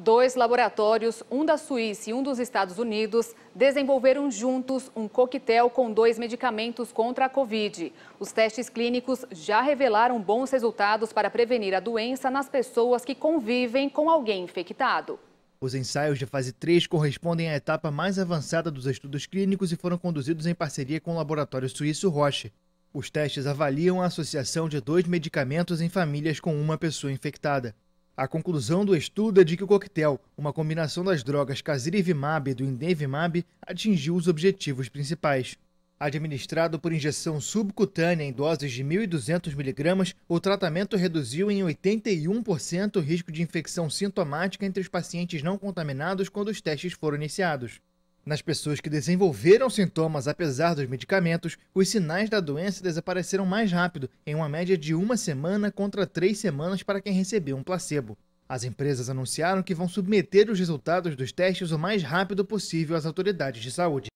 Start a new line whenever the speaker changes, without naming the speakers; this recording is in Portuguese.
Dois laboratórios, um da Suíça e um dos Estados Unidos, desenvolveram juntos um coquetel com dois medicamentos contra a Covid. Os testes clínicos já revelaram bons resultados para prevenir a doença nas pessoas que convivem com alguém infectado.
Os ensaios de fase 3 correspondem à etapa mais avançada dos estudos clínicos e foram conduzidos em parceria com o laboratório suíço Roche. Os testes avaliam a associação de dois medicamentos em famílias com uma pessoa infectada. A conclusão do estudo é de que o coquetel, uma combinação das drogas casirivimab e do indevimab, atingiu os objetivos principais. Administrado por injeção subcutânea em doses de 1.200 mg, o tratamento reduziu em 81% o risco de infecção sintomática entre os pacientes não contaminados quando os testes foram iniciados. Nas pessoas que desenvolveram sintomas apesar dos medicamentos, os sinais da doença desapareceram mais rápido, em uma média de uma semana contra três semanas para quem recebeu um placebo. As empresas anunciaram que vão submeter os resultados dos testes o mais rápido possível às autoridades de saúde.